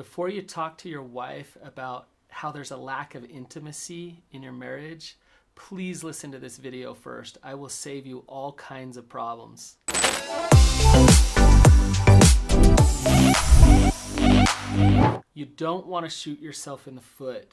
before you talk to your wife about how there's a lack of intimacy in your marriage, please listen to this video first. I will save you all kinds of problems. You don't want to shoot yourself in the foot.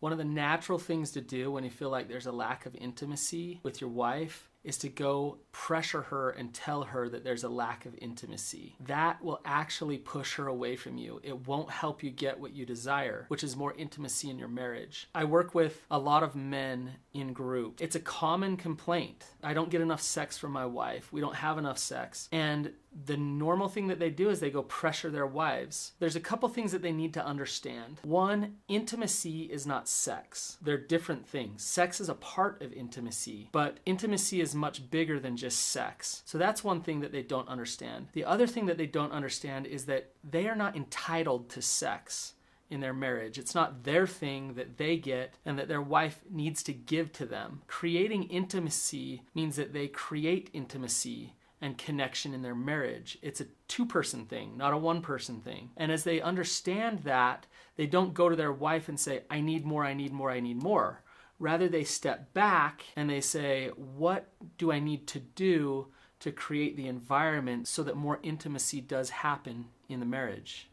One of the natural things to do when you feel like there's a lack of intimacy with your wife is to go pressure her and tell her that there's a lack of intimacy. That will actually push her away from you. It won't help you get what you desire, which is more intimacy in your marriage. I work with a lot of men in group. It's a common complaint. I don't get enough sex from my wife. We don't have enough sex. And the normal thing that they do is they go pressure their wives. There's a couple things that they need to understand. One, intimacy is not sex. They're different things. Sex is a part of intimacy, but intimacy is is much bigger than just sex. So that's one thing that they don't understand. The other thing that they don't understand is that they are not entitled to sex in their marriage. It's not their thing that they get and that their wife needs to give to them. Creating intimacy means that they create intimacy and connection in their marriage. It's a two person thing, not a one person thing. And as they understand that, they don't go to their wife and say, I need more, I need more, I need more. Rather, they step back and they say, What do I need to do to create the environment so that more intimacy does happen in the marriage?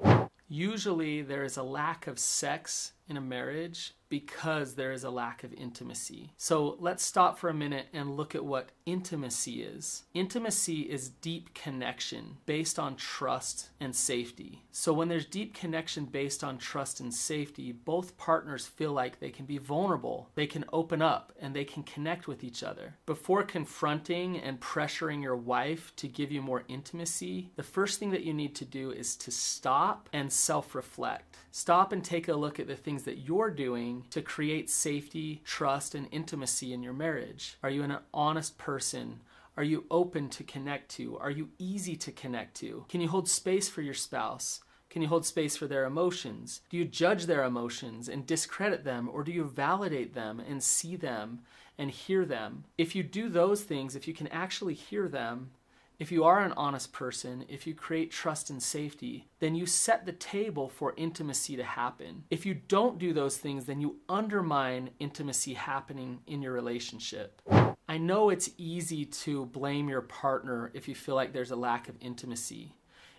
Usually, there is a lack of sex in a marriage because there is a lack of intimacy. So let's stop for a minute and look at what intimacy is. Intimacy is deep connection based on trust and safety. So when there's deep connection based on trust and safety, both partners feel like they can be vulnerable, they can open up, and they can connect with each other. Before confronting and pressuring your wife to give you more intimacy, the first thing that you need to do is to stop and self reflect. Stop and take a look at the things things that you're doing to create safety, trust, and intimacy in your marriage? Are you an honest person? Are you open to connect to? Are you easy to connect to? Can you hold space for your spouse? Can you hold space for their emotions? Do you judge their emotions and discredit them, or do you validate them and see them and hear them? If you do those things, if you can actually hear them, if you are an honest person, if you create trust and safety, then you set the table for intimacy to happen. If you don't do those things, then you undermine intimacy happening in your relationship. I know it's easy to blame your partner if you feel like there's a lack of intimacy.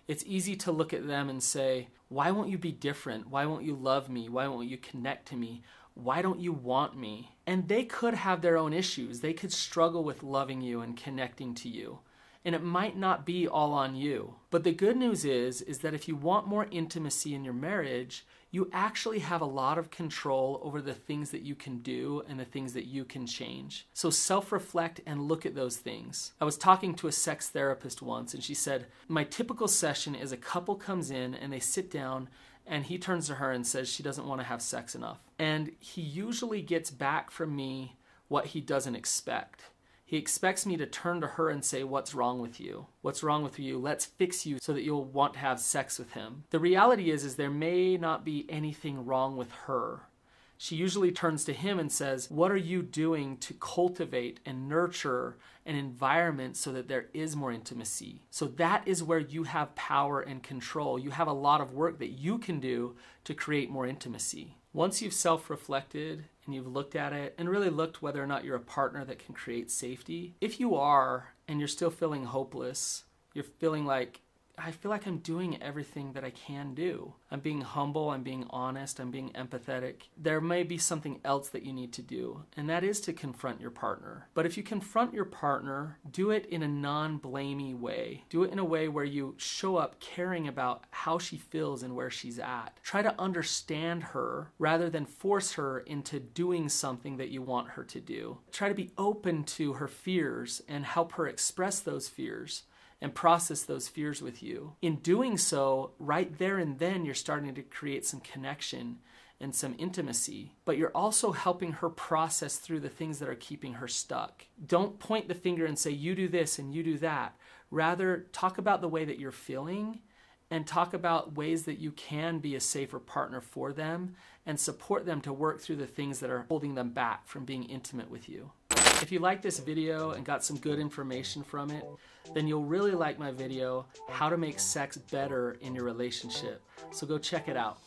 It's easy to look at them and say, Why won't you be different? Why won't you love me? Why won't you connect to me? Why don't you want me? And they could have their own issues. They could struggle with loving you and connecting to you and it might not be all on you. But the good news is is that if you want more intimacy in your marriage, you actually have a lot of control over the things that you can do and the things that you can change. So self reflect and look at those things. I was talking to a sex therapist once, and she said, My typical session is a couple comes in and they sit down. And he turns to her and says she doesn't want to have sex enough. And he usually gets back from me what he doesn't expect. He expects me to turn to her and say, What's wrong with you? What's wrong with you? Let's fix you so that you'll want to have sex with him. The reality is, is there may not be anything wrong with her she usually turns to him and says, What are you doing to cultivate and nurture an environment so that there is more intimacy? So that is where you have power and control. You have a lot of work that you can do to create more intimacy. Once you've self reflected and you've looked at it and really looked whether or not you're a partner that can create safety, if you are and you're still feeling hopeless, you're feeling like I feel like I'm doing everything that I can do. I'm being humble, I'm being honest, I'm being empathetic. There may be something else that you need to do, and that is to confront your partner. But if you confront your partner, do it in a non blamey way. Do it in a way where you show up caring about how she feels and where she's at. Try to understand her rather than force her into doing something that you want her to do. Try to be open to her fears and help her express those fears and process those fears with you. In doing so, right there and then, you're starting to create some connection and some intimacy, but you're also helping her process through the things that are keeping her stuck. Don't point the finger and say, you do this and you do that. Rather, talk about the way that you're feeling and talk about ways that you can be a safer partner for them and support them to work through the things that are holding them back from being intimate with you. If you like this video and got some good information from it, then you'll really like my video, How to Make Sex Better in Your Relationship. So go check it out.